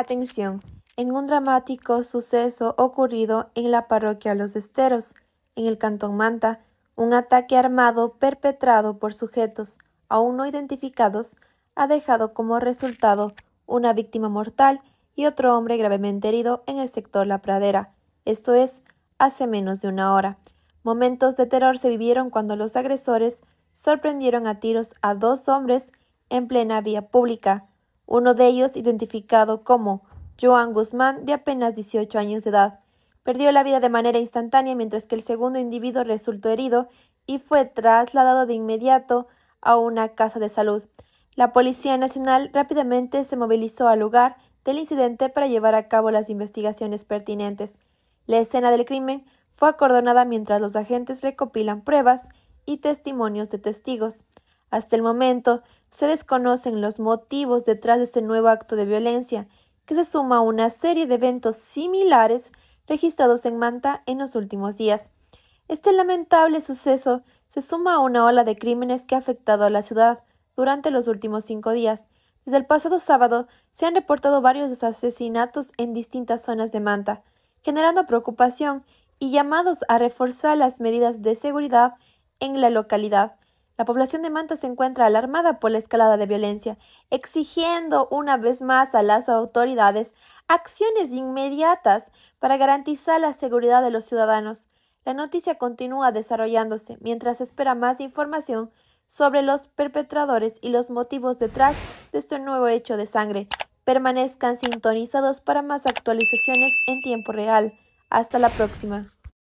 Atención, en un dramático suceso ocurrido en la parroquia Los Esteros, en el Cantón Manta, un ataque armado perpetrado por sujetos aún no identificados ha dejado como resultado una víctima mortal y otro hombre gravemente herido en el sector La Pradera, esto es, hace menos de una hora. Momentos de terror se vivieron cuando los agresores sorprendieron a tiros a dos hombres en plena vía pública, uno de ellos identificado como Joan Guzmán, de apenas 18 años de edad. Perdió la vida de manera instantánea mientras que el segundo individuo resultó herido y fue trasladado de inmediato a una casa de salud. La Policía Nacional rápidamente se movilizó al lugar del incidente para llevar a cabo las investigaciones pertinentes. La escena del crimen fue acordonada mientras los agentes recopilan pruebas y testimonios de testigos. Hasta el momento, se desconocen los motivos detrás de este nuevo acto de violencia, que se suma a una serie de eventos similares registrados en Manta en los últimos días. Este lamentable suceso se suma a una ola de crímenes que ha afectado a la ciudad durante los últimos cinco días. Desde el pasado sábado se han reportado varios asesinatos en distintas zonas de Manta, generando preocupación y llamados a reforzar las medidas de seguridad en la localidad. La población de Manta se encuentra alarmada por la escalada de violencia, exigiendo una vez más a las autoridades acciones inmediatas para garantizar la seguridad de los ciudadanos. La noticia continúa desarrollándose mientras espera más información sobre los perpetradores y los motivos detrás de este nuevo hecho de sangre. Permanezcan sintonizados para más actualizaciones en tiempo real. Hasta la próxima.